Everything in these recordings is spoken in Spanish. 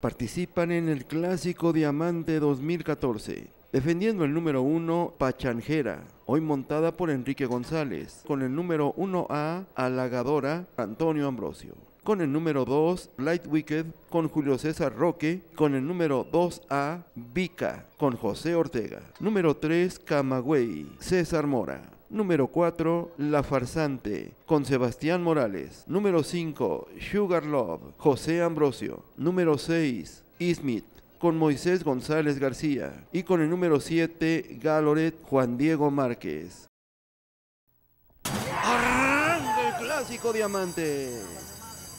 participan en el Clásico Diamante 2014. Defendiendo el número 1, Pachanjera, hoy montada por Enrique González, con el número 1A, Alagadora, Antonio Ambrosio. Con el número 2, Light Wicked, con Julio César Roque. Con el número 2A, Vica, con José Ortega. Número 3, Camagüey, César Mora. Número 4, La Farsante, con Sebastián Morales. Número 5, Sugar Love, José Ambrosio. Número 6, Ismit, con Moisés González García. Y con el número 7, Galoret, Juan Diego Márquez. ¡Arranca el clásico diamante!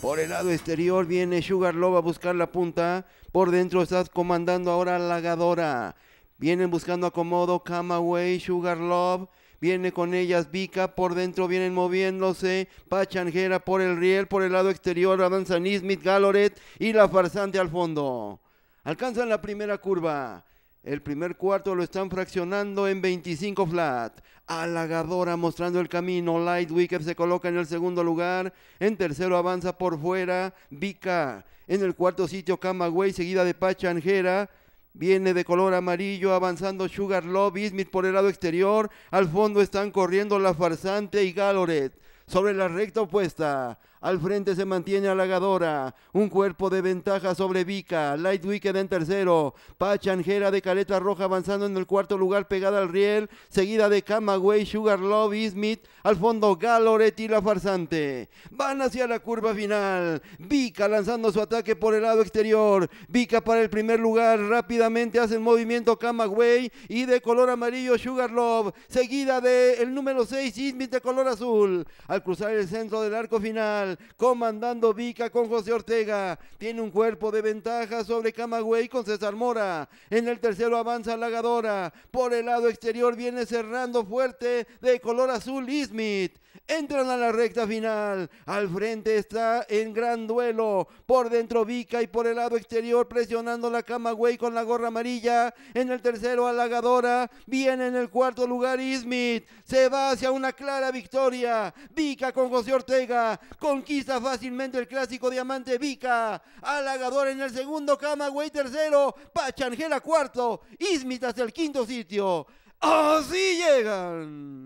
Por el lado exterior viene Sugar Love a buscar la punta. Por dentro estás comandando ahora Lagadora. Vienen buscando acomodo Camaway, Sugar Love viene con ellas Vika, por dentro vienen moviéndose, Pachanjera por el riel, por el lado exterior, avanza Nismith, Galoret y la farsante al fondo. Alcanzan la primera curva. El primer cuarto lo están fraccionando en 25 flat. Alagadora mostrando el camino. wicker se coloca en el segundo lugar. En tercero avanza por fuera. Vika. En el cuarto sitio Camagüey, seguida de Pachanjera. Viene de color amarillo avanzando Sugar Love, por el lado exterior. Al fondo están corriendo la farsante y Galoret. Sobre la recta opuesta. Al frente se mantiene halagadora. Un cuerpo de ventaja sobre Vika. Light Wicked en tercero. Pachanjera de Caleta Roja avanzando en el cuarto lugar pegada al riel. Seguida de Camagüey, Sugar Love, Smith. Al fondo Galoretti la farsante. Van hacia la curva final. Vika lanzando su ataque por el lado exterior. Vika para el primer lugar. Rápidamente hace el movimiento Camagüey. Y de color amarillo Sugarlove Seguida de el número 6 Smith de color azul. Al cruzar el centro del arco final comandando Vica con José Ortega. Tiene un cuerpo de ventaja sobre Camagüey con César Mora. En el tercero avanza Lagadora. Por el lado exterior viene cerrando fuerte de color azul Ismit. Entran a la recta final. Al frente está en gran duelo. Por dentro Vica y por el lado exterior presionando la Camagüey con la gorra amarilla. En el tercero halagadora. Viene en el cuarto lugar Ismit. Se va hacia una clara victoria. Vica con José Ortega. Conquista fácilmente el clásico diamante Vica. Halagadora en el segundo. Camagüey, tercero. Pachangela cuarto. Ismit hasta el quinto sitio. Así llegan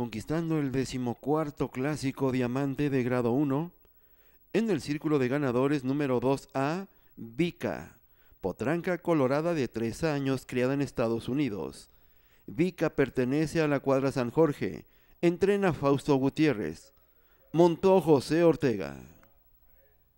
conquistando el decimocuarto clásico diamante de grado 1 en el círculo de ganadores número 2A, Vica potranca colorada de 3 años criada en Estados Unidos. Vica pertenece a la cuadra San Jorge, entrena Fausto Gutiérrez, montó José Ortega.